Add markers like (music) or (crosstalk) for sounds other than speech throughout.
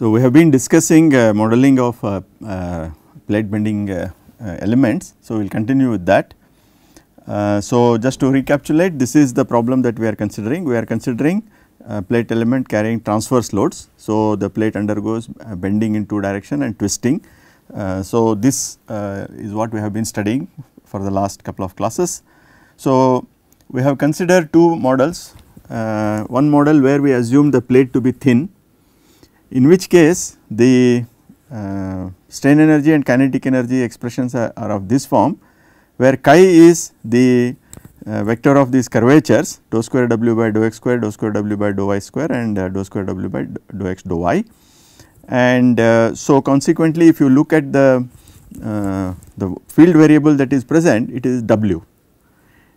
So, we have been discussing uh, modeling of uh, uh, plate bending uh, uh, elements. So, we will continue with that. Uh, so, just to recapitulate this is the problem that we are considering. We are considering plate element carrying transverse loads. So, the plate undergoes bending in two direction and twisting. so, this is what we have been studying for the last couple of classes. So, we have considered two models, one model where we assume the plate to be thin in which case the uh, strain energy and kinetic energy expressions are, are, of this form where chi is the uh, vector of these curvatures dou square w by dou x square, dou square w by dou y square and uh, dou square w by dou x dou y. And uh, so consequently if you look at the, uh, the field variable that is present it is w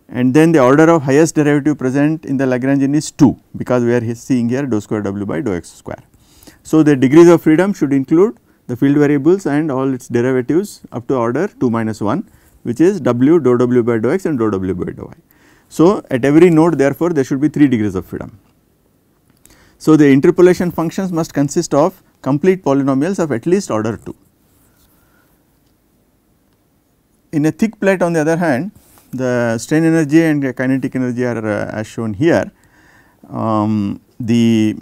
and then the order of highest derivative present in the Lagrangian is 2 because we are seeing here dou square w by dou x square. So, the degrees of freedom should include the field variables and all its derivatives up to order 2 minus 1 which is w dou w by dou x and dou w by dou y. So, at every node therefore there should be 3 degrees of freedom. So, the interpolation functions must consist of complete polynomials of at least order 2. In a thick plate on the other hand the strain energy and kinetic energy are uh, as shown here. Um, the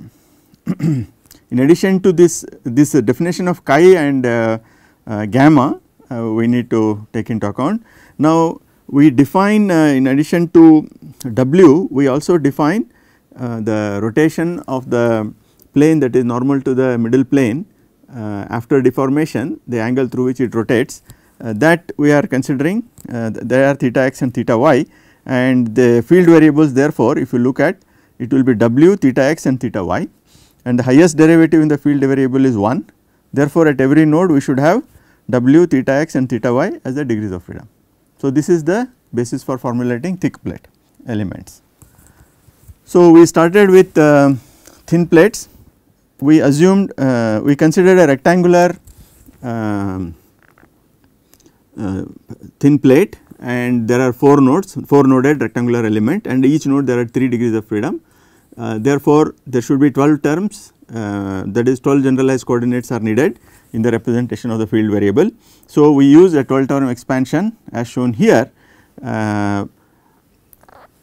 (clears throat) In addition to this, this definition of chi and uh, uh, gamma uh, we need to take into account. Now we define in addition to W we also define the rotation of the plane that is normal to the middle plane uh, after deformation the angle through which it rotates uh, that we are considering uh, are theta x and theta y and the field variables therefore if you look at it will be w theta x and theta y and the highest derivative in the field variable is 1. Therefore, at every node we should have w theta x and theta y as the degrees of freedom. So, this is the basis for formulating thick plate elements. So, we started with uh, thin plates, we assumed uh, we considered a rectangular um, uh, thin plate and there are 4 nodes, 4 noded rectangular element and each node there are 3 degrees of freedom. Uh, therefore, there should be 12 terms uh, that is 12 generalized coordinates are needed in the representation of the field variable. So, we use a 12 term expansion as shown here uh,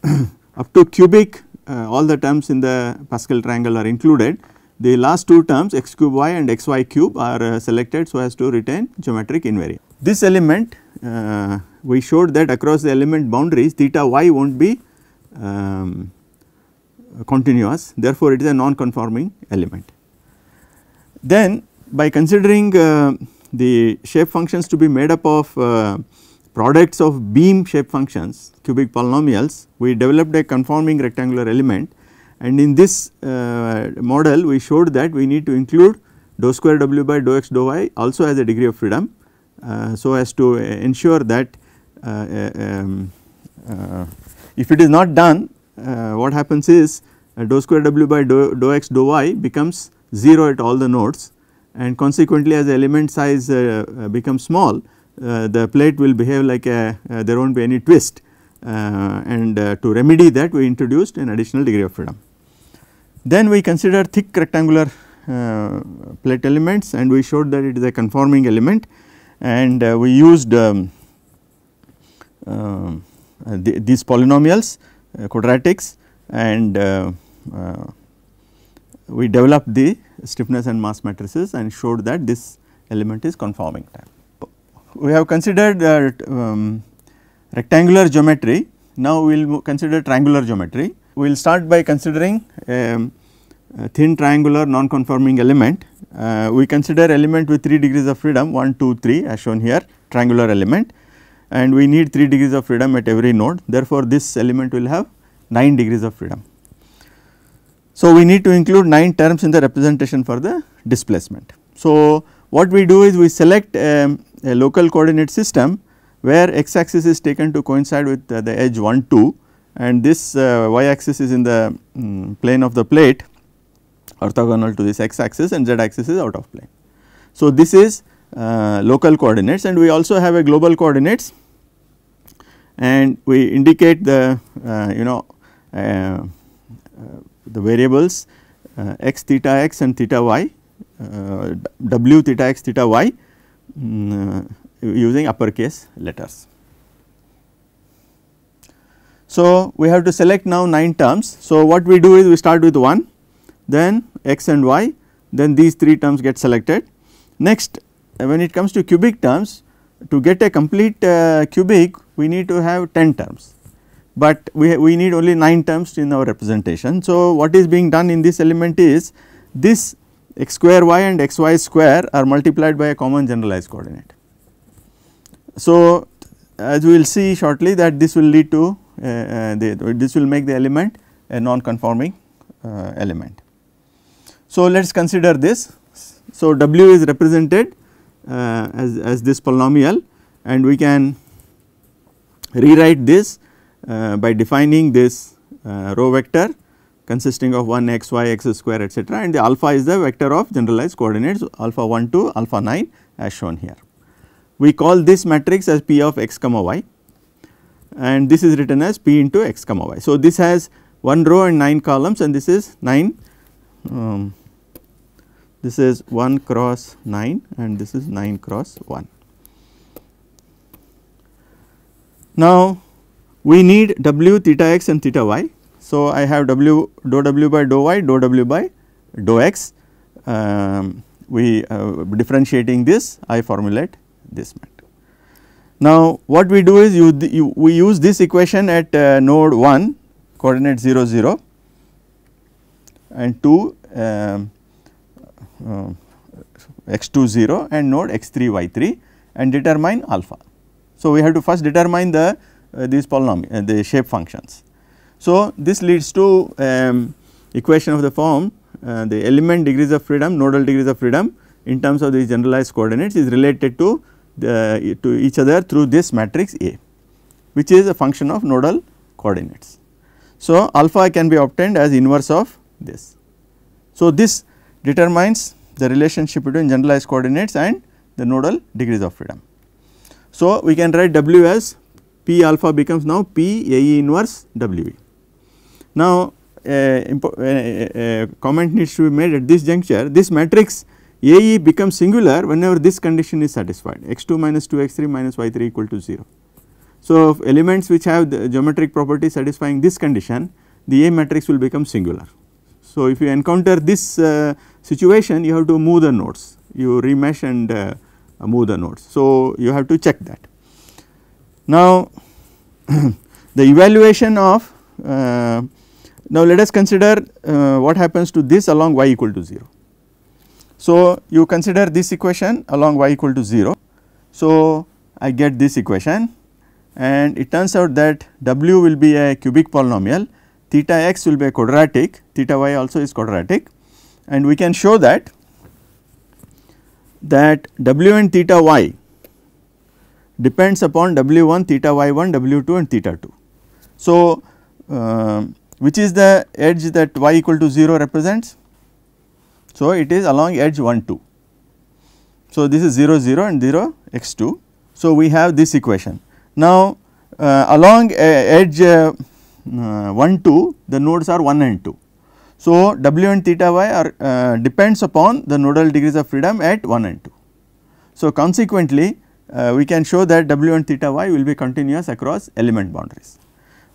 (coughs) up to cubic uh, all the terms in the Pascal triangle are included. The last two terms x cube y and x y cube are uh, selected so as to retain geometric invariant. This element uh, we showed that across the element boundaries theta y will not be um, continuous therefore it is a non-conforming element. Then by considering uh, the shape functions to be made up of uh, products of beam shape functions cubic polynomials we developed a conforming rectangular element and in this uh, model we showed that we need to include dou square w by dou x dou y also as a degree of freedom uh, so as to uh, ensure that uh, um, if it is not done uh, what happens is uh, dou square w by dou, dou x dou y becomes 0 at all the nodes and consequently as element size uh, becomes small the plate will behave like a there will not be any twist and to remedy that we introduced an additional degree of freedom. Then we consider thick rectangular uh, plate elements and we showed that it is a conforming element and uh, we used um, um uh, these polynomials uh, quadratics and uh, uh, we developed the stiffness and mass matrices and showed that this element is conforming type. We have considered um, rectangular geometry, now we will consider triangular geometry. We will start by considering um, a thin triangular non-conforming element. Uh, we consider element with 3 degrees of freedom 1, 2, 3 as shown here triangular element and we need 3 degrees of freedom at every node therefore this element will have 9 degrees of freedom. So, we need to include 9 terms in the representation for the displacement. So, what we do is we select um, a local coordinate system where x axis is taken to coincide with uh, the edge 1 2 and this uh, y axis is in the um, plane of the plate orthogonal to this x axis and z axis is out of plane. So, this is uh, local coordinates and we also have a global coordinates and we indicate the uh, you know uh, uh the variables uh, x theta x and theta y w theta x theta y um, using uppercase letters. So, we have to select now 9 terms. So, what we do is we start with 1 then x and y then these 3 terms get selected. Next uh, when it comes to cubic terms to get a complete uh, cubic we need to have 10 terms but we, we need only 9 terms in our representation. So, what is being done in this element is this x square y and x y square are multiplied by a common generalized coordinate. So, as we will see shortly that this will lead to uh, uh the, this will make the element a non-conforming uh, element. So, let us consider this. So, W is represented uh, as, as this polynomial and we can rewrite this uh, by defining this uh, row vector consisting of 1 x y x square etc and the alpha is the vector of generalized coordinates alpha 1 to alpha 9 as shown here. We call this matrix as p of x comma y and this is written as p into x comma y. So, this has 1 row and 9 columns and this is 9 um, this is 1 cross 9 and this is 9 cross 1. Now, we need w theta x and theta y. So, I have w dou w by dou y dou w by dou x um, we uh, differentiating this I formulate this matrix. Now, what we do is you, you we use this equation at uh, node 1 coordinate 0 0 and 2 um, uh, x2 0 and node x3 y3 and determine alpha. So, we have to first determine the uh, these polynomial uh, the shape functions. So, this leads to um, equation of the form uh, the element degrees of freedom nodal degrees of freedom in terms of these generalized coordinates is related to the uh, to each other through this matrix A which is a function of nodal coordinates. So, alpha can be obtained as inverse of this. So, this determines the relationship between generalized coordinates and the nodal degrees of freedom. So, we can write W as P alpha becomes now P A E inverse WE. Now, a, a, a comment needs to be made at this juncture this matrix AE becomes singular whenever this condition is satisfied x2 minus 2 x3 minus y3 equal to 0. So, elements which have the geometric property satisfying this condition the A matrix will become singular. So, if you encounter this uh, situation you have to move the nodes you remesh and uh, move the nodes. So, you have to check that. Now (clears throat) the evaluation of uh, now let us consider uh, what happens to this along y equal to 0. So, you consider this equation along y equal to 0. So, I get this equation and it turns out that w will be a cubic polynomial theta x will be a quadratic, theta y also is quadratic and we can show that that w and theta y depends upon w1 theta y1 w2 and theta 2. So, uh, which is the edge that y equal to 0 represents? So, it is along edge 1 2. So, this is 0 0 and 0 x 2. So, we have this equation. Now, uh, along uh, edge uh, uh, 1 2 the nodes are 1 and 2. So, W and theta y are uh, depends upon the nodal degrees of freedom at 1 and 2. So, consequently uh, we can show that W and theta y will be continuous across element boundaries.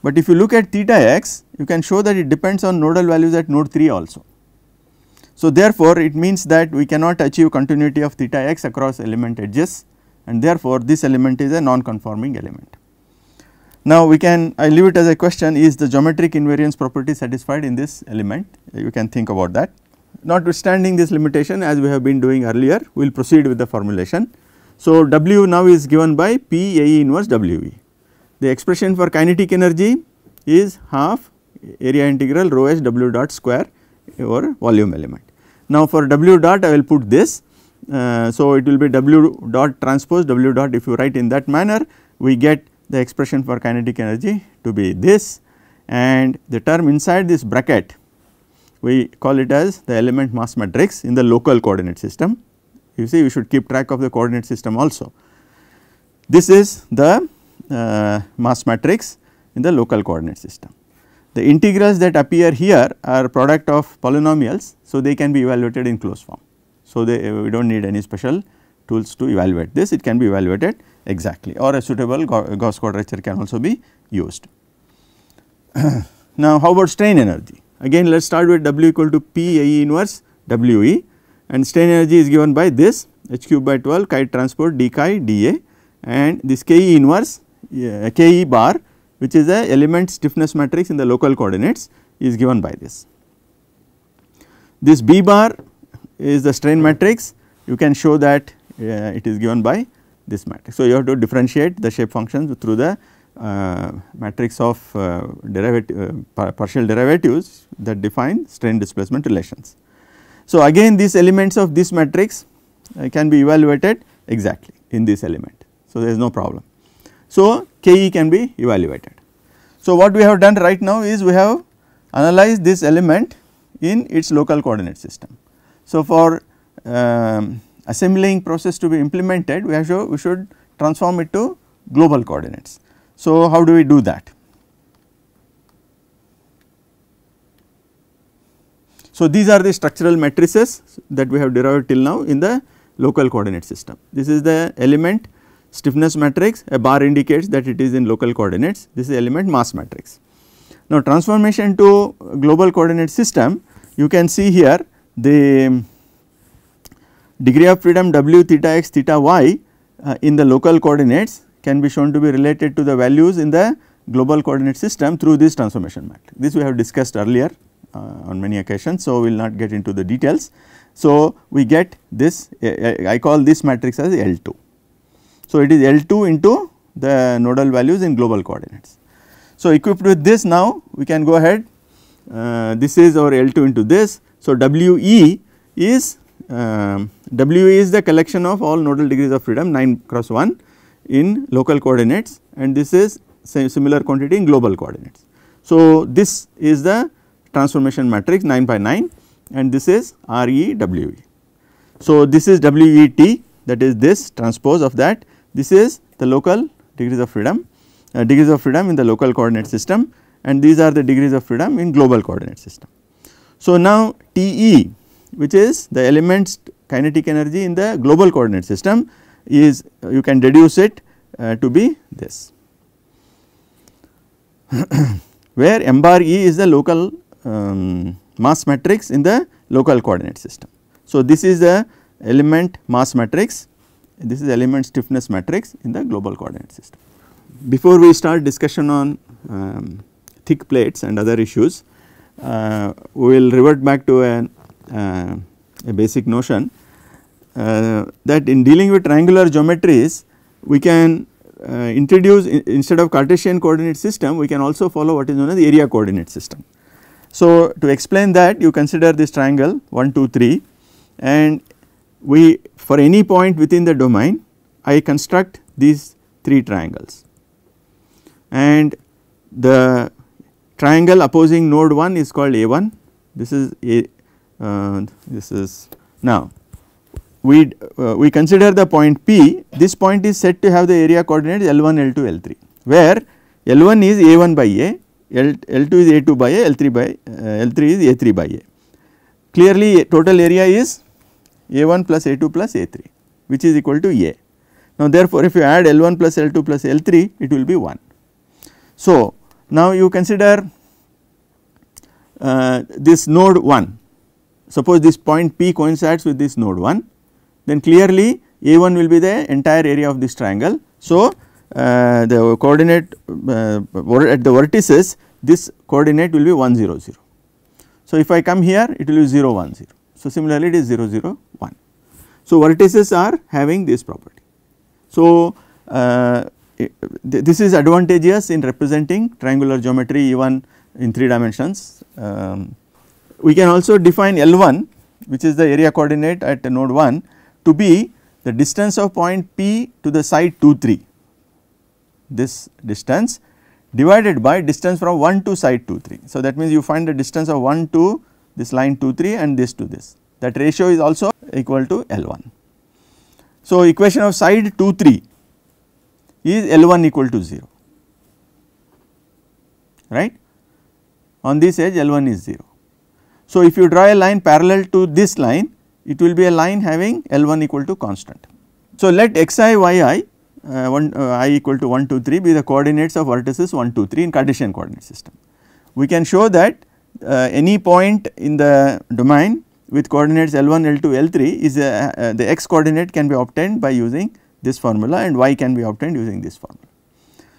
But if you look at theta x you can show that it depends on nodal values at node 3 also. So, therefore, it means that we cannot achieve continuity of theta x across element edges and therefore, this element is a non-conforming element. Now we can I leave it as a question is the geometric invariance property satisfied in this element you can think about that. Notwithstanding this limitation as we have been doing earlier we will proceed with the formulation. So W now is given by P A inverse W E. The expression for kinetic energy is half area integral rho h W dot square over volume element. Now for W dot I will put this uh, so it will be W dot transpose W dot if you write in that manner we get the expression for kinetic energy to be this and the term inside this bracket we call it as the element mass matrix in the local coordinate system. You see you should keep track of the coordinate system also. This is the uh, mass matrix in the local coordinate system. The integrals that appear here are product of polynomials so they can be evaluated in closed form. So, they, we do not need any special tools to evaluate this. It can be evaluated exactly or a suitable Gauss quadrature can also be used. (clears throat) now how about strain energy? Again let us start with W equal to P inverse WE and strain energy is given by this H cube by 12 chi transport d chi dA and this KE inverse KE bar which is a element stiffness matrix in the local coordinates is given by this. This B bar is the strain matrix you can show that uh, it is given by this matrix. So, you have to differentiate the shape functions through the uh, matrix of uh, derivative, uh, partial derivatives that define strain displacement relations. So, again these elements of this matrix uh, can be evaluated exactly in this element. So, there is no problem. So, Ke can be evaluated. So, what we have done right now is we have analyzed this element in its local coordinate system. So, for um, assembling process to be implemented, we, to, we should transform it to global coordinates. So, how do we do that? So, these are the structural matrices that we have derived till now in the local coordinate system. This is the element stiffness matrix, a bar indicates that it is in local coordinates, this is element mass matrix. Now, transformation to global coordinate system, you can see here the degree of freedom w theta x theta y uh, in the local coordinates can be shown to be related to the values in the global coordinate system through this transformation matrix. This we have discussed earlier uh, on many occasions. So, we will not get into the details. So, we get this uh, I call this matrix as L 2. So, it is L 2 into the nodal values in global coordinates. So, equipped with this now we can go ahead uh, this is our L 2 into this. So, W e is um, W is the collection of all nodal degrees of freedom 9 cross 1 in local coordinates and this is similar quantity in global coordinates. So, this is the transformation matrix 9 by 9 and this is REWE. So, this is WET that is this transpose of that this is the local degrees of freedom uh, degrees of freedom in the local coordinate system and these are the degrees of freedom in global coordinate system. So, now TE which is the elements kinetic energy in the global coordinate system is you can deduce it uh, to be this (coughs) where m bar E is the local um, mass matrix in the local coordinate system. So, this is the element mass matrix this is element stiffness matrix in the global coordinate system. Before we start discussion on um, thick plates and other issues, uh, we will revert back to an uh, a basic notion uh, that in dealing with triangular geometries we can uh, introduce instead of Cartesian coordinate system we can also follow what is known as area coordinate system. So to explain that you consider this triangle 1 2 3 and we for any point within the domain I construct these 3 triangles and the triangle opposing node 1 is called A1 this is A uh, this is now we uh, we consider the point P this point is said to have the area coordinates L1 L2 L3 where L1 is A1 by A L, L2 is A2 by A L3 by uh, L3 is A3 by A clearly total area is A1 plus A2 plus A3 which is equal to A now therefore if you add L1 plus L2 plus L3 it will be 1 so now you consider uh, this node 1 suppose this point P coincides with this node 1 then clearly A1 will be the entire area of this triangle. So, uh, the coordinate uh, at the vertices this coordinate will be 1 0 0. So, if I come here it will be 0 1 0. So, similarly it is 0 0 1. So, vertices are having this property. So, uh, this is advantageous in representing triangular geometry even in 3 dimensions. Um, we can also define L1 which is the area coordinate at node 1 to be the distance of point P to the side 2 3 this distance divided by distance from 1 to side 2 3. So, that means you find the distance of 1 to this line 2 3 and this to this that ratio is also equal to L1. So, equation of side 2 3 is L1 equal to 0 right on this edge L1 is 0. So, if you draw a line parallel to this line it will be a line having L1 equal to constant. So, let xi, yi uh, 1 uh, i equal to 1 2 3 be the coordinates of vertices 1 2 3 in Cartesian coordinate system. We can show that uh, any point in the domain with coordinates L1 L2 L3 is a, uh, uh, the x coordinate can be obtained by using this formula and y can be obtained using this formula.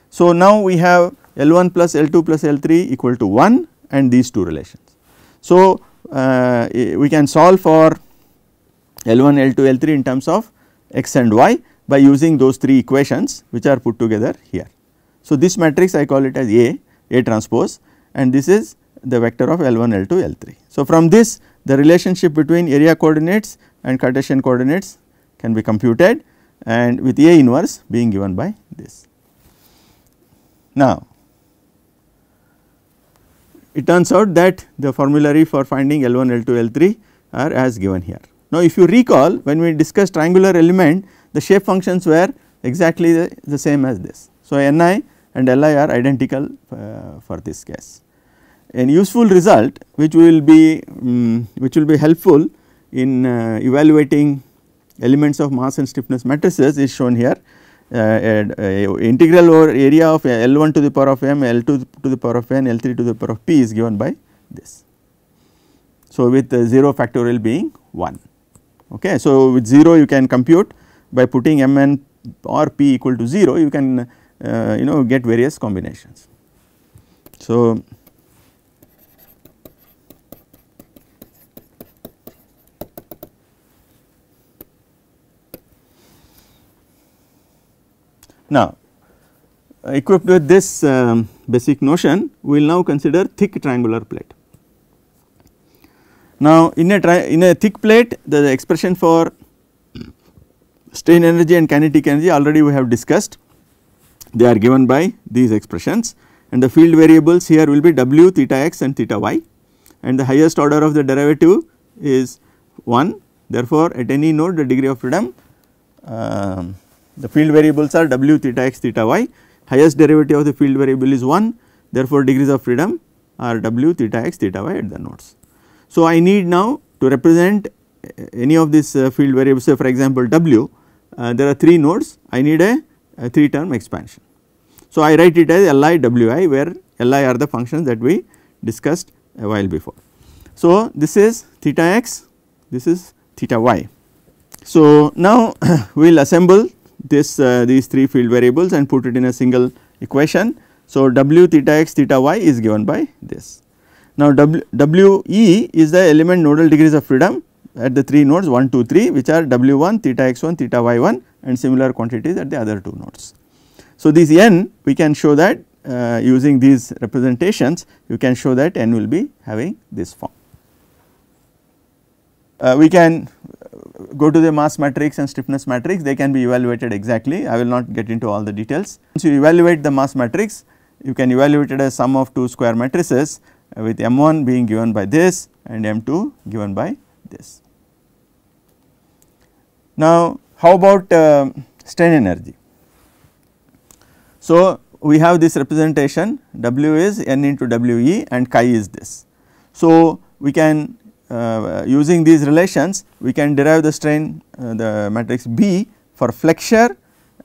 So, now we have L1 plus L2 plus L3 equal to 1 and these two relations. So, uh, we can solve for L1, L2, L3 in terms of x and y by using those 3 equations which are put together here. So, this matrix I call it as A, A transpose and this is the vector of L1, L2, L3. So, from this the relationship between area coordinates and Cartesian coordinates can be computed and with A inverse being given by this. Now, it turns out that the formulary for finding L1, L2, L3 are as given here. Now if you recall when we discussed triangular element the shape functions were exactly the, the same as this. So Ni and Li are identical uh, for this case. A useful result which will be um, which will be helpful in uh, evaluating elements of mass and stiffness matrices is shown here uh, uh, uh, integral over area of L1 to the power of m, L2 to the power of n, L3 to the power of p is given by this. So, with 0 factorial being 1. Okay. So, with 0 you can compute by putting m n or p equal to 0 you can uh, you know get various combinations. So, Now equipped with this um, basic notion we will now consider thick triangular plate. Now in a, in a thick plate the expression for strain energy and kinetic energy already we have discussed they are given by these expressions and the field variables here will be w theta x and theta y and the highest order of the derivative is 1 therefore at any node the degree of freedom um, the field variables are w theta x theta y highest derivative of the field variable is 1 therefore degrees of freedom are w theta x theta y at the nodes. So, I need now to represent uh, any of these uh, field variables say for example w uh, there are 3 nodes I need a, a 3 term expansion. So, I write it as li wi where li are the functions that we discussed uh, a while before. So, this is theta x this is theta y. So, now (coughs) we will assemble this uh, these three field variables and put it in a single equation. So, W theta x theta y is given by this. Now, w, w e is the element nodal degrees of freedom at the 3 nodes 1, 2, 3 which are W1, theta x1, theta y1 and similar quantities at the other 2 nodes. So, this n we can show that uh, using these representations you can show that n will be having this form. Uh, we can go to the mass matrix and stiffness matrix they can be evaluated exactly I will not get into all the details. Once you evaluate the mass matrix you can evaluate it as sum of two square matrices uh, with M1 being given by this and M2 given by this. Now how about uh, strain energy? So we have this representation W is N into WE and chi is this. So we can uh, using these relations we can derive the strain uh, the matrix B for flexure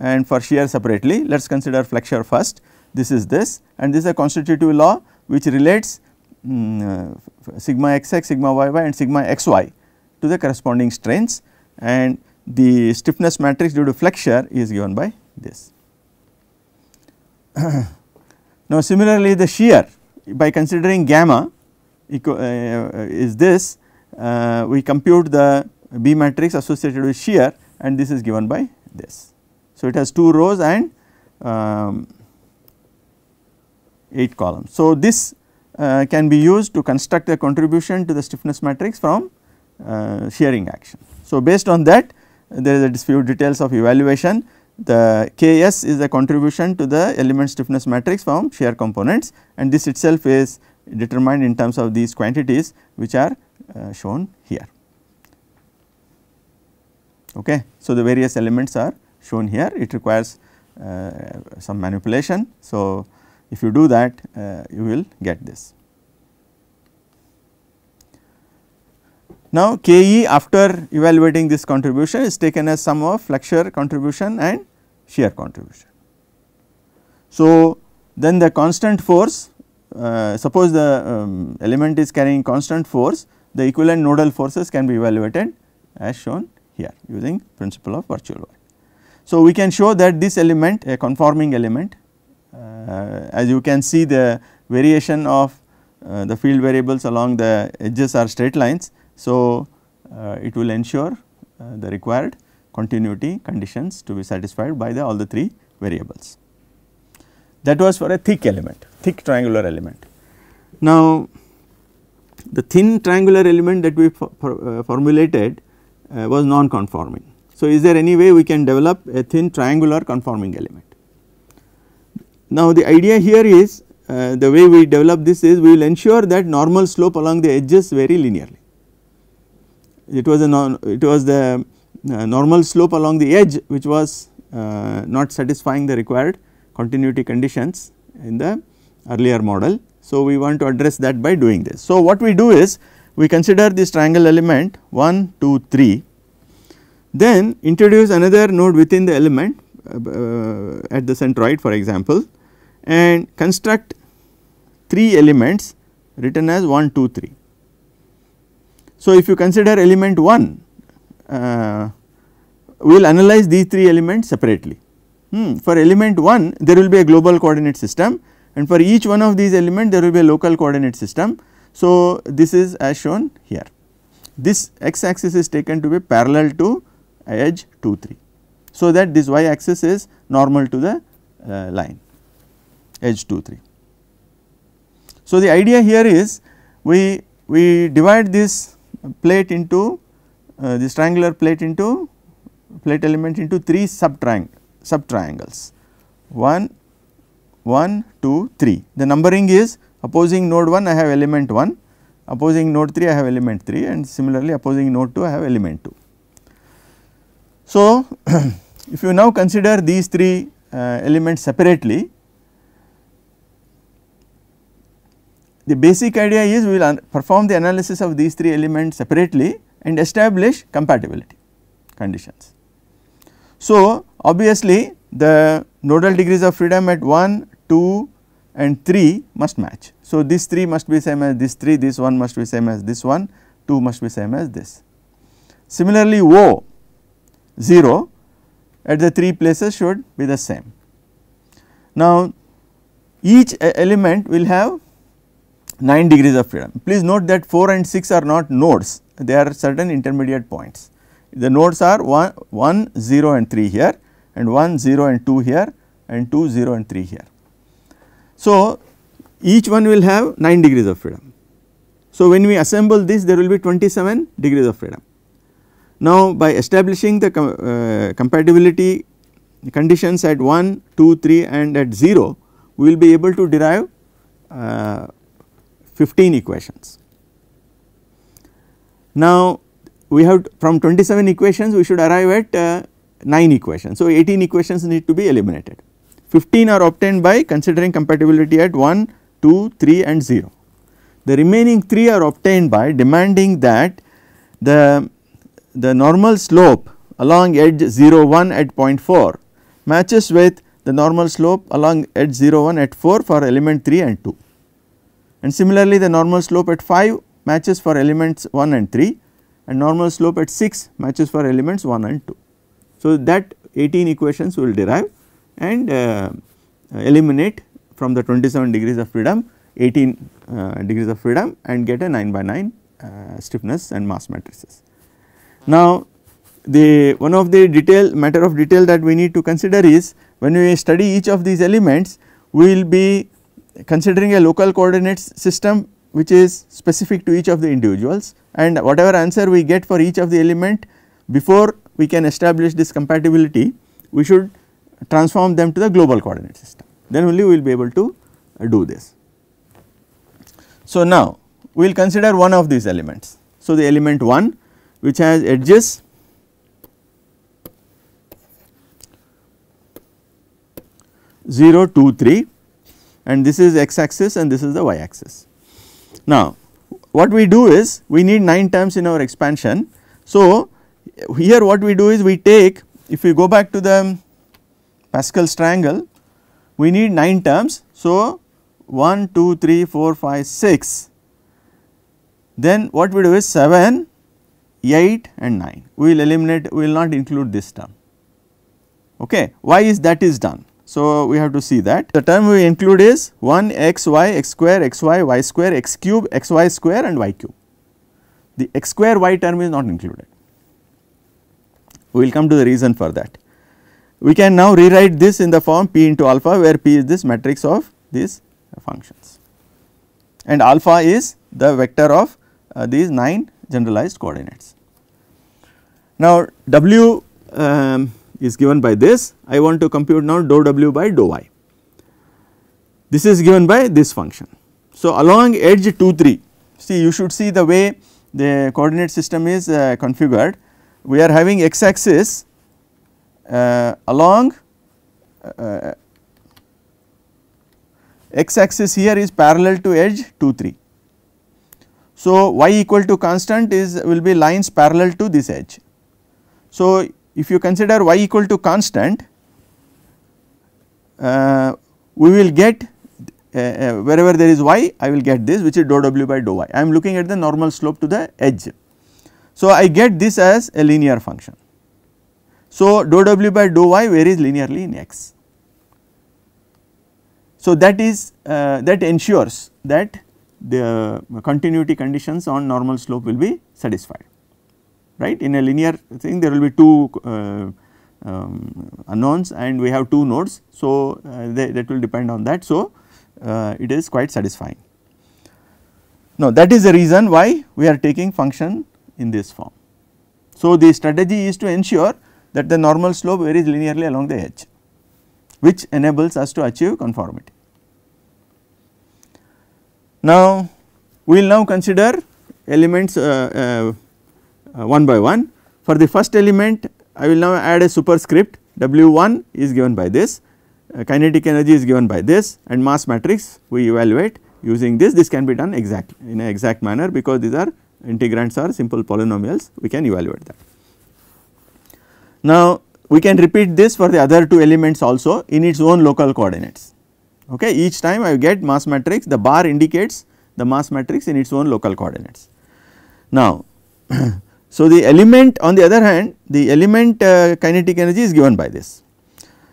and for shear separately. Let us consider flexure first this is this and this is a constitutive law which relates um, sigma xx, sigma yy and sigma xy to the corresponding strains and the stiffness matrix due to flexure is given by this. (coughs) now similarly the shear by considering gamma uh, uh, is this uh, we compute the B matrix associated with shear and this is given by this. So it has 2 rows and um, 8 columns. So this uh, can be used to construct a contribution to the stiffness matrix from uh, shearing action. So based on that there is a dispute details of evaluation the Ks is a contribution to the element stiffness matrix from shear components and this itself is determined in terms of these quantities which are uh, shown here. Okay. So, the various elements are shown here it requires uh, some manipulation. So, if you do that uh, you will get this. Now, Ke after evaluating this contribution is taken as sum of flexure contribution and shear contribution. So, then the constant force uh, suppose the um, element is carrying constant force, the equivalent nodal forces can be evaluated as shown here using principle of virtual work. So, we can show that this element a conforming element uh, as you can see the variation of uh, the field variables along the edges are straight lines. So, uh, it will ensure uh, the required continuity conditions to be satisfied by the all the three variables that was for a thick element, thick triangular element. Now, the thin triangular element that we for, for, uh, formulated uh, was non-conforming. So, is there any way we can develop a thin triangular conforming element? Now, the idea here is uh, the way we develop this is we will ensure that normal slope along the edges vary linearly. It was a non, it was the uh, normal slope along the edge which was uh, not satisfying the required continuity conditions in the earlier model. So, we want to address that by doing this. So, what we do is we consider this triangle element 1, 2, 3 then introduce another node within the element uh, uh at the centroid for example and construct 3 elements written as 1, 2, 3. So, if you consider element 1 uh, we will analyze these 3 elements separately Hmm. For element 1 there will be a global coordinate system and for each one of these elements, there will be a local coordinate system. So, this is as shown here. This x axis is taken to be parallel to edge 2 3. So, that this y axis is normal to the uh, line edge 2 3. So, the idea here is we we divide this plate into uh, this triangular plate into plate element into 3 sub triangle subtriangles 1, 1, 2, 3. The numbering is opposing node 1 I have element 1, opposing node 3 I have element 3 and similarly opposing node 2 I have element 2. So, (clears throat) if you now consider these 3 uh, elements separately, the basic idea is we will perform the analysis of these 3 elements separately and establish compatibility conditions. So, obviously, the nodal degrees of freedom at 1, 2 and 3 must match. So, this 3 must be same as this 3, this 1 must be same as this 1, 2 must be same as this. Similarly, O 0 at the 3 places should be the same. Now, each element will have 9 degrees of freedom. Please note that 4 and 6 are not nodes, they are certain intermediate points the nodes are 1, 1 0 and 3 here and 1 0 and 2 here and 2 0 and 3 here. So, each one will have 9 degrees of freedom. So, when we assemble this there will be 27 degrees of freedom. Now, by establishing the com uh, compatibility conditions at 1, 2, 3 and at 0 we will be able to derive uh, 15 equations. Now, we have from 27 equations we should arrive at uh, 9 equations. So, 18 equations need to be eliminated. 15 are obtained by considering compatibility at 1, 2, 3 and 0. The remaining 3 are obtained by demanding that the, the normal slope along edge 0, 1 at point 4 matches with the normal slope along edge 0, 1 at 4 for element 3 and 2. And similarly, the normal slope at 5 matches for elements 1 and 3 and normal slope at 6 matches for elements 1 and 2. So, that 18 equations will derive and uh, uh, eliminate from the 27 degrees of freedom 18 uh, degrees of freedom and get a 9 by 9 uh, stiffness and mass matrices. Now, the one of the detail matter of detail that we need to consider is when we study each of these elements we will be considering a local coordinate system which is specific to each of the individuals and whatever answer we get for each of the element before we can establish this compatibility we should transform them to the global coordinate system then only we will be able to uh, do this. So now we will consider one of these elements. So the element 1 which has edges Zero two three, and this is x axis and this is the y axis. Now what we do is we need 9 terms in our expansion. So, here what we do is we take if we go back to the Pascal's triangle we need 9 terms. So, 1, 2, 3, 4, 5, 6 then what we do is 7, 8 and 9 we will eliminate we will not include this term okay why is that is done so, we have to see that the term we include is 1 x y x square x y y square x cube x y square and y cube. The x square y term is not included. We will come to the reason for that. We can now rewrite this in the form p into alpha where p is this matrix of these functions and alpha is the vector of uh, these 9 generalized coordinates. Now, w um, is given by this I want to compute now dou w by dou y. This is given by this function. So along edge 2 3 see you should see the way the coordinate system is uh, configured we are having x axis uh, along uh, uh x axis here is parallel to edge 2 3. So y equal to constant is will be lines parallel to this edge. So if you consider y equal to constant uh, we will get uh, uh, wherever there is y I will get this which is dou w by dou y I am looking at the normal slope to the edge. So, I get this as a linear function. So, dou w by dou y varies linearly in x. So, that is uh, that ensures that the continuity conditions on normal slope will be satisfied right. In a linear thing there will be two uh, um, unknowns and we have two nodes. So, uh, they, that will depend on that. So, uh, it is quite satisfying. Now, that is the reason why we are taking function in this form. So, the strategy is to ensure that the normal slope varies linearly along the edge which enables us to achieve conformity. Now, we will now consider elements uh, uh, uh, one by one. For the first element I will now add a superscript W1 is given by this, uh, kinetic energy is given by this and mass matrix we evaluate using this this can be done exactly in an exact manner because these are integrands are simple polynomials we can evaluate that. Now we can repeat this for the other two elements also in its own local coordinates okay each time I get mass matrix the bar indicates the mass matrix in its own local coordinates. Now (clears throat) So, the element on the other hand the element uh, kinetic energy is given by this.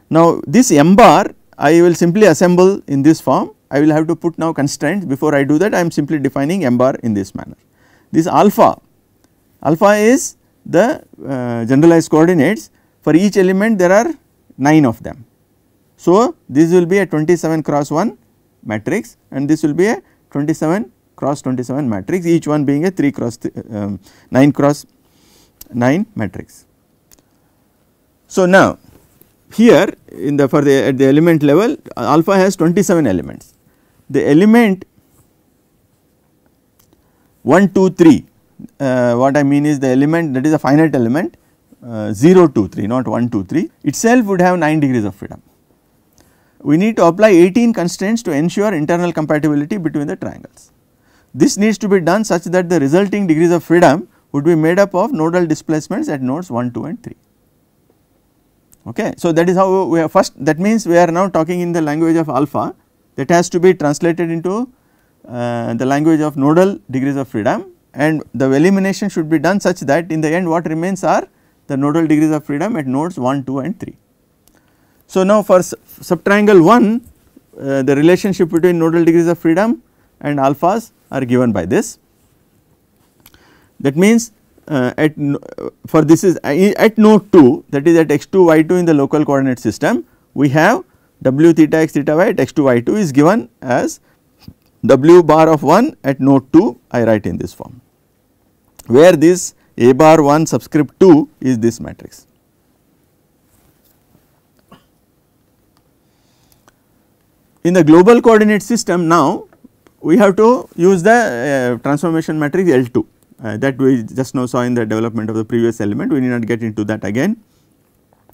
Now, this m bar I will simply assemble in this form I will have to put now constraints before I do that I am simply defining m bar in this manner. This alpha, alpha is the uh, generalized coordinates for each element there are 9 of them. So, this will be a 27 cross 1 matrix and this will be a 27 cross 27 matrix each one being a 3 cross th um, 9 cross 9 matrix. So, now here in the for the at the element level alpha has 27 elements the element 1 2 3 uh, what I mean is the element that is a finite element uh, 0 2 3 not 1 2 3 itself would have 9 degrees of freedom. We need to apply 18 constraints to ensure internal compatibility between the triangles. This needs to be done such that the resulting degrees of freedom would be made up of nodal displacements at nodes 1, 2 and 3. Okay. So, that is how we are first that means we are now talking in the language of alpha that has to be translated into uh, the language of nodal degrees of freedom and the elimination should be done such that in the end what remains are the nodal degrees of freedom at nodes 1, 2 and 3. So, now for subtriangle 1 uh, the relationship between nodal degrees of freedom and alphas are given by this. That means uh, at for this is uh, at node 2 that is at x2 y2 in the local coordinate system we have w theta x theta y at x2 y2 is given as w bar of 1 at node 2 I write in this form where this a bar 1 subscript 2 is this matrix. In the global coordinate system now we have to use the uh, transformation matrix L2 uh, that we just now saw in the development of the previous element we need not get into that again.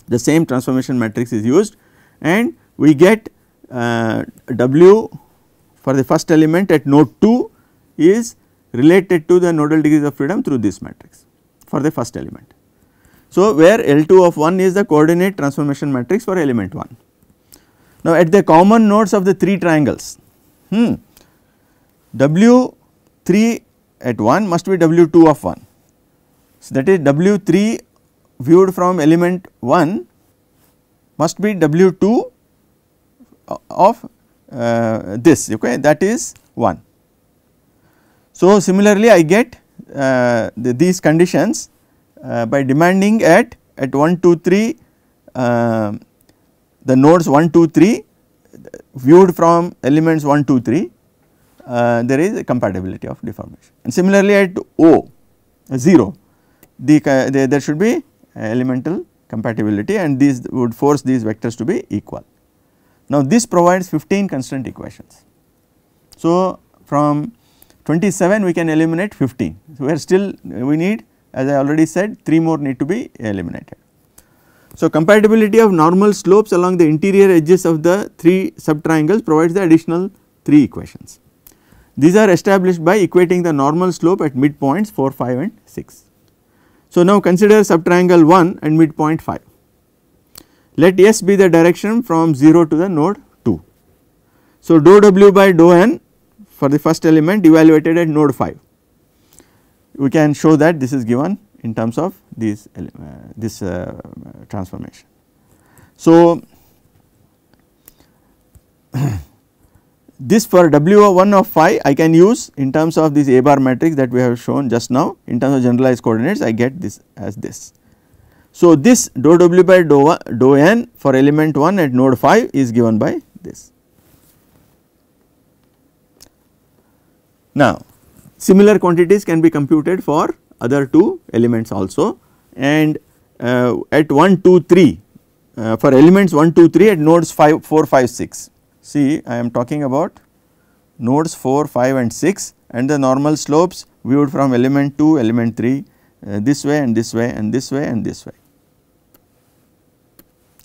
The same transformation matrix is used and we get uh, W for the first element at node 2 is related to the nodal degrees of freedom through this matrix for the first element. So, where L2 of 1 is the coordinate transformation matrix for element 1. Now, at the common nodes of the 3 triangles, hmm, W3 at 1 must be W2 of 1. So, that is W3 viewed from element 1 must be W2 of uh, this okay that is 1. So, similarly I get uh, the, these conditions uh, by demanding at at 1 2 3 uh, the nodes 1 2 3 viewed from elements 1 2 3 uh, there is a compatibility of deformation. And similarly at O 0 the, the, there should be elemental compatibility and these would force these vectors to be equal. Now this provides 15 constant equations. So from 27 we can eliminate 15. So we are still we need as I already said 3 more need to be eliminated. So compatibility of normal slopes along the interior edges of the 3 sub sub-triangles provides the additional 3 equations. These are established by equating the normal slope at midpoints 4, 5 and 6. So now consider subtriangle 1 and midpoint 5. Let S be the direction from 0 to the node 2. So dou W by dou N for the first element evaluated at node 5. We can show that this is given in terms of this uh, this uh, transformation. So (clears throat) this for W1 of phi I can use in terms of this A bar matrix that we have shown just now in terms of generalized coordinates I get this as this. So, this dou W by dou, dou n for element 1 at node 5 is given by this. Now, similar quantities can be computed for other two elements also and uh, at 1, 2, 3 uh, for elements 1, 2, 3 at nodes 5, 4, 5, 6 see I am talking about nodes 4, 5 and 6 and the normal slopes viewed from element 2, element 3 uh, this way and this way and this way and this way.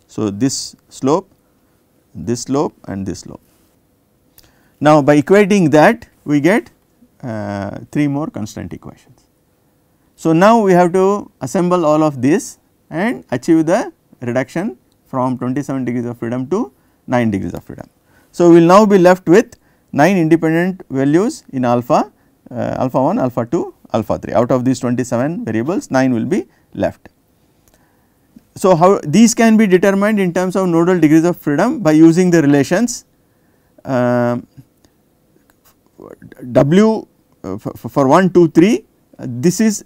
So, this slope, this slope and this slope. Now, by equating that we get uh, 3 more constant equations. So, now we have to assemble all of this and achieve the reduction from 27 degrees of freedom to 9 degrees of freedom. So, we will now be left with 9 independent values in alpha, uh, alpha 1, alpha 2, alpha 3 out of these 27 variables 9 will be left. So, how these can be determined in terms of nodal degrees of freedom by using the relations uh, W uh, for, for 1, 2, 3 this is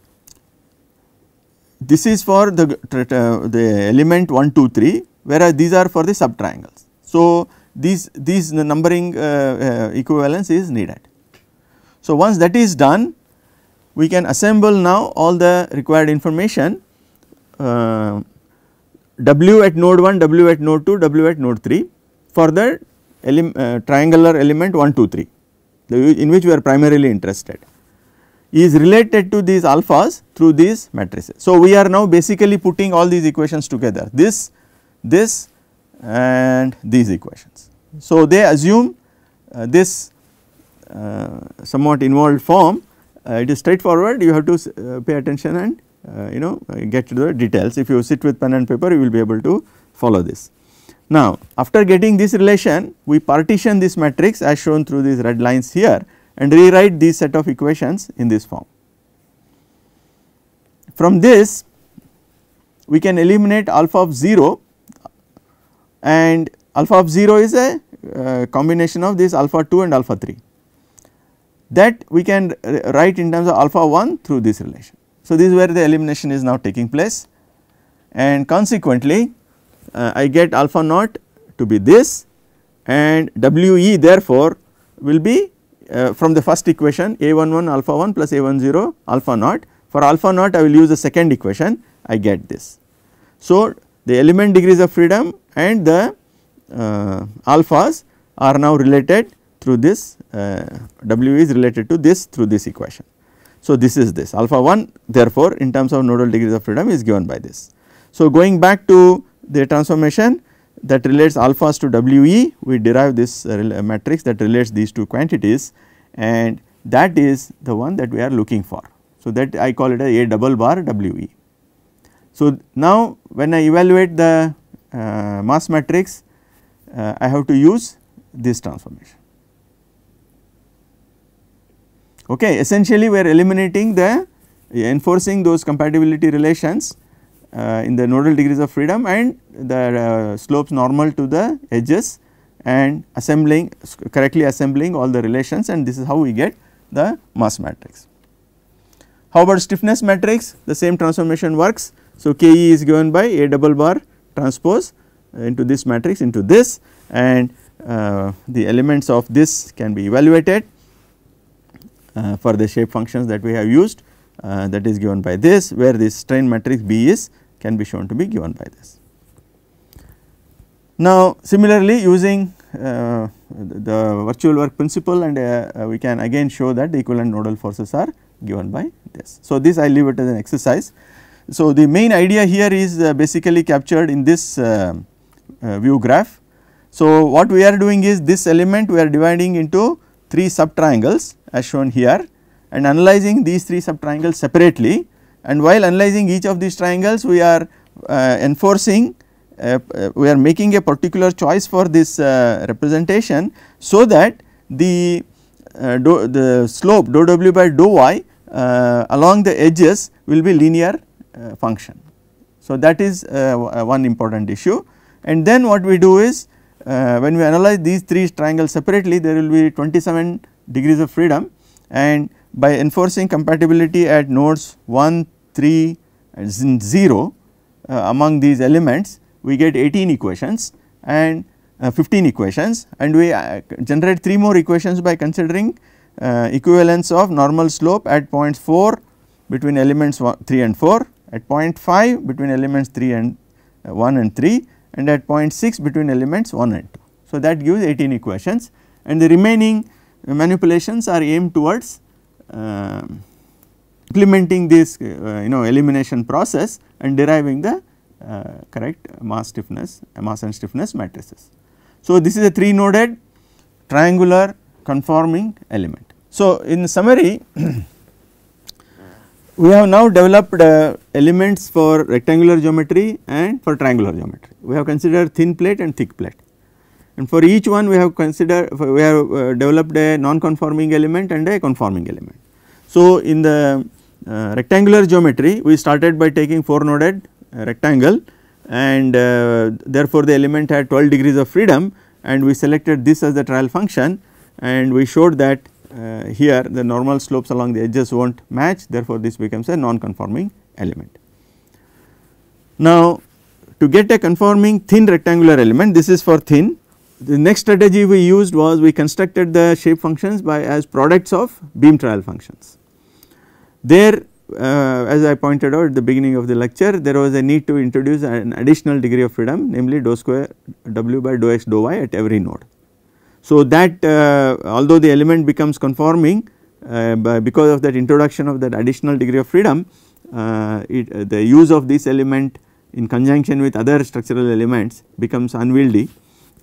(clears throat) this is for the, uh, the element 1, 2, 3 whereas these are for the subtriangles. So, these these numbering uh, uh, equivalence is needed. So, once that is done we can assemble now all the required information uh, w at node 1, w at node 2, w at node 3 for the ele uh, triangular element 1, 2, 3 in which we are primarily interested is related to these alphas through these matrices. So, we are now basically putting all these equations together. This this and these equations. So, they assume uh, this uh, somewhat involved form uh, it is straightforward you have to uh, pay attention and uh, you know get to the details if you sit with pen and paper you will be able to follow this. Now after getting this relation we partition this matrix as shown through these red lines here and rewrite these set of equations in this form. From this we can eliminate alpha of 0 and alpha of 0 is a uh, combination of this alpha 2 and alpha 3 that we can write in terms of alpha 1 through this relation. So, this is where the elimination is now taking place and consequently uh, I get alpha naught to be this and we therefore will be uh, from the first equation a11 alpha 1 plus a10 alpha naught for alpha naught I will use the second equation I get this. So, the element degrees of freedom and the uh, alphas are now related through this uh, W is related to this through this equation. So, this is this alpha 1 therefore, in terms of nodal degrees of freedom is given by this. So, going back to the transformation that relates alphas to We, we derive this uh, uh, matrix that relates these two quantities and that is the one that we are looking for. So, that I call it a, a double bar We. So, now when I evaluate the uh, mass matrix uh, I have to use this transformation. Okay, essentially we are eliminating the enforcing those compatibility relations uh, in the nodal degrees of freedom and the uh, slopes normal to the edges and assembling correctly assembling all the relations and this is how we get the mass matrix. How about stiffness matrix the same transformation works. So, Ke is given by A double bar transpose into this matrix into this and uh, the elements of this can be evaluated uh, for the shape functions that we have used uh, that is given by this where this strain matrix B is can be shown to be given by this. Now similarly using uh, the, the virtual work principle and uh, uh, we can again show that the equivalent nodal forces are given by this. So this I leave it as an exercise so, the main idea here is uh, basically captured in this uh, uh, view graph. So, what we are doing is this element we are dividing into 3 subtriangles as shown here and analyzing these 3 subtriangles separately and while analyzing each of these triangles we are uh, enforcing uh, uh, we are making a particular choice for this representation so that the do, the slope dou w by dou y along the edges will be linear uh, function. So, that is uh, uh, one important issue and then what we do is when we analyze these 3 triangles separately there will be 27 degrees of freedom and by enforcing compatibility at nodes 1, 3 and 0 among these elements we get 18 equations and 15 equations and we generate 3 more equations by considering equivalence of normal slope at points 4 between elements one, 3 and 4 at 0.5 between elements 3 and uh, 1 and 3 and at 0.6 between elements 1 and 2. So, that gives 18 equations and the remaining manipulations are aimed towards uh, implementing this uh, you know elimination process and deriving the uh, correct mass stiffness mass and stiffness matrices. So, this is a 3 noded triangular conforming element. So, in summary (clears throat) we have now developed uh, elements for rectangular geometry and for triangular geometry. We have considered thin plate and thick plate and for each one we have considered we have uh, developed a non-conforming element and a conforming element. So, in the uh, rectangular geometry we started by taking 4 noded uh, rectangle and uh, therefore, the element had 12 degrees of freedom and we selected this as the trial function and we showed that uh, here the normal slopes along the edges will not match therefore, this becomes a non-conforming element. Now to get a conforming thin rectangular element this is for thin the next strategy we used was we constructed the shape functions by as products of beam trial functions. There uh, as I pointed out at the beginning of the lecture there was a need to introduce an additional degree of freedom namely dou square w by dou x dou y at every node. So, that uh, although the element becomes conforming uh, because of that introduction of that additional degree of freedom uh, it, the use of this element in conjunction with other structural elements becomes unwieldy.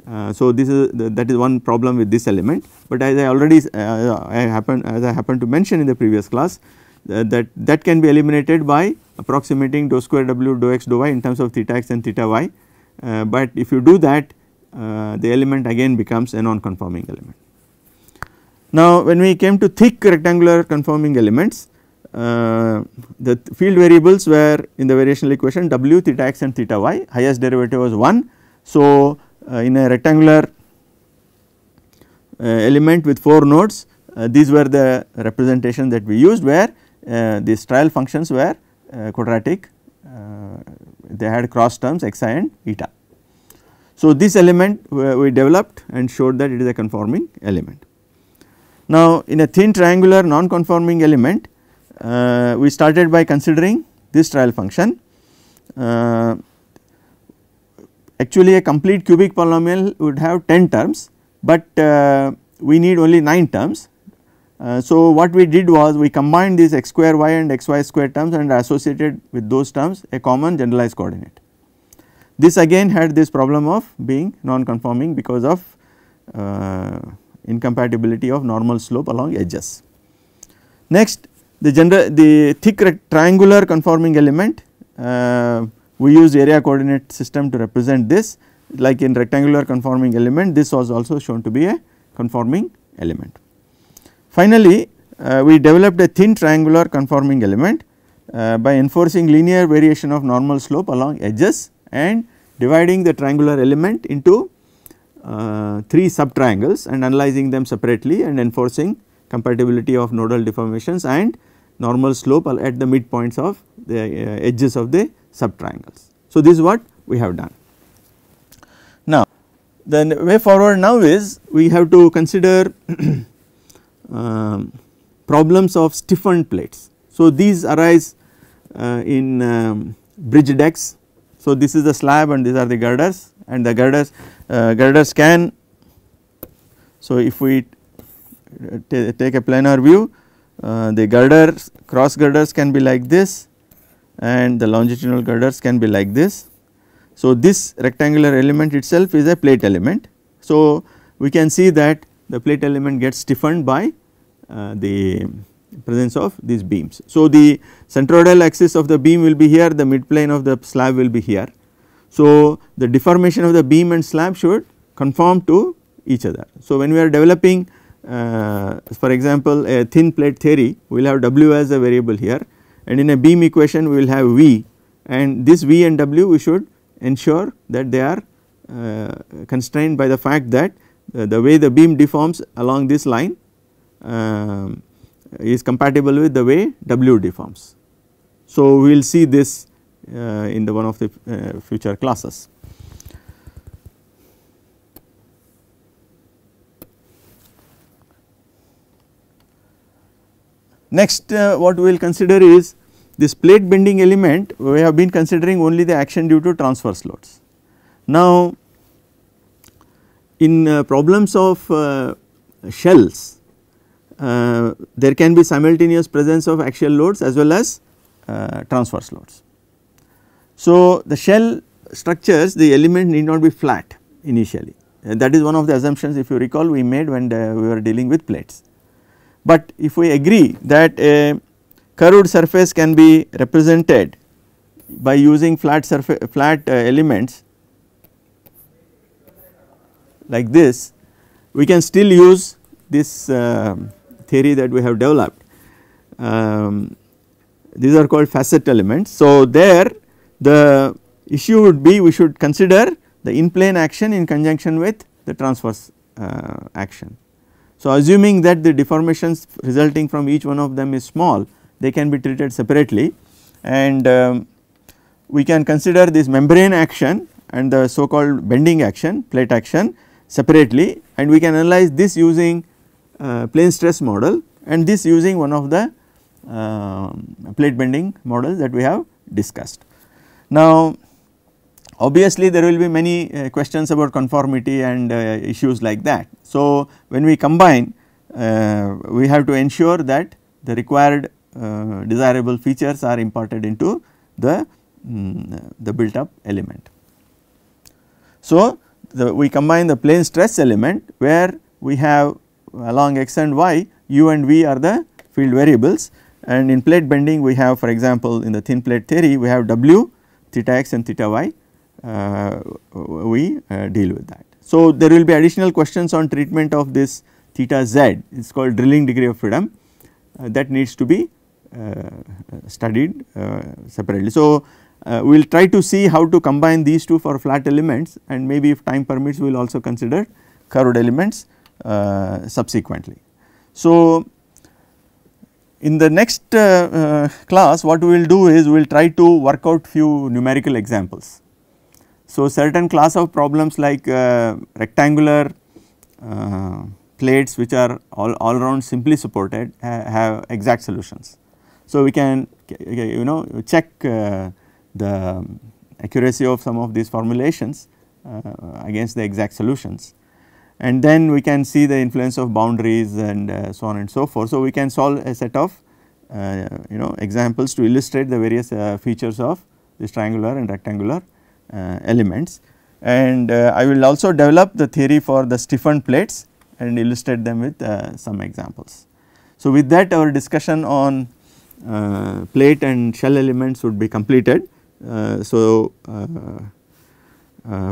Uh, so this is the, that is one problem with this element but as I already uh, I happen as I happened to mention in the previous class uh, that that can be eliminated by approximating dou square w dou x dou y in terms of theta x and theta y but if you do that uh, the element again becomes a non-conforming element. Now when we came to thick rectangular conforming elements uh, the th field variables were in the variational equation w theta x and theta y highest derivative was 1. So uh, in a rectangular uh, element with 4 nodes uh, these were the representation that we used where uh, these trial functions were quadratic they had cross terms xi and eta. So, this element we developed and showed that it is a conforming element. Now, in a thin triangular non-conforming element, uh, we started by considering this trial function. Uh, actually a complete cubic polynomial would have 10 terms, but uh, we need only 9 terms. Uh, so, what we did was we combined these x square y and x y square terms and associated with those terms a common generalized coordinate. This again had this problem of being non-conforming because of uh, incompatibility of normal slope along edges. Next the general the thick triangular conforming element uh, we used area coordinate system to represent this like in rectangular conforming element this was also shown to be a conforming element. Finally uh, we developed a thin triangular conforming element uh, by enforcing linear variation of normal slope along edges and dividing the triangular element into uh, 3 sub triangles and analyzing them separately and enforcing compatibility of nodal deformations and normal slope at the midpoints of the uh, edges of the sub triangles. So, this is what we have done. Now, the way forward now is we have to consider (clears throat) um, problems of stiffened plates. So, these arise uh, in um, bridge decks so, this is the slab and these are the girders and the girders uh, girders can. So, if we take a planar view uh, the girders cross girders can be like this and the longitudinal girders can be like this. So, this rectangular element itself is a plate element. So, we can see that the plate element gets stiffened by uh, the presence of these beams. So, the centroidal axis of the beam will be here, the midplane of the slab will be here. So, the deformation of the beam and slab should conform to each other. So, when we are developing uh, for example, a thin plate theory we will have W as a variable here and in a beam equation we will have V and this V and W we should ensure that they are uh, constrained by the fact that uh, the way the beam deforms along this line um, is compatible with the way W deforms. So, we will see this uh, in the one of the uh, future classes. Next uh, what we will consider is this plate bending element we have been considering only the action due to transverse loads. Now in uh, problems of uh, shells uh, there can be simultaneous presence of axial loads as well as uh, transverse loads. So, the shell structures the element need not be flat initially uh, that is one of the assumptions if you recall we made when the, uh, we were dealing with plates. But if we agree that a curved surface can be represented by using flat surface flat uh, elements like this we can still use this uh, theory that we have developed. Um, these are called facet elements. So, there the issue would be we should consider the in plane action in conjunction with the transverse uh, action. So, assuming that the deformations resulting from each one of them is small they can be treated separately and um, we can consider this membrane action and the so called bending action plate action separately and we can analyze this using uh, plane stress model and this using one of the uh, plate bending models that we have discussed. Now obviously there will be many uh, questions about conformity and uh, issues like that. So when we combine uh, we have to ensure that the required uh, desirable features are imparted into the, mm, the built up element. So the, we combine the plane stress element where we have along x and y u and v are the field variables and in plate bending we have for example in the thin plate theory we have w theta x and theta y uh, we uh, deal with that. So, there will be additional questions on treatment of this theta z it is called drilling degree of freedom uh, that needs to be uh, studied uh, separately. So, uh, we will try to see how to combine these two for flat elements and maybe if time permits we will also consider curved elements uh, subsequently. So, in the next uh, uh, class what we will do is we will try to work out few numerical examples. So, certain class of problems like rectangular plates which are all, all around simply supported have exact solutions. So, we can you know check uh, the accuracy of some of these formulations uh, against the exact solutions and then we can see the influence of boundaries and uh, so on and so forth. So, we can solve a set of uh, you know examples to illustrate the various uh, features of this triangular and rectangular uh, elements and uh, I will also develop the theory for the stiffened plates and illustrate them with uh, some examples. So, with that our discussion on plate and shell elements would be completed. so,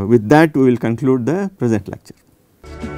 with that we will conclude the present lecture. Thank you.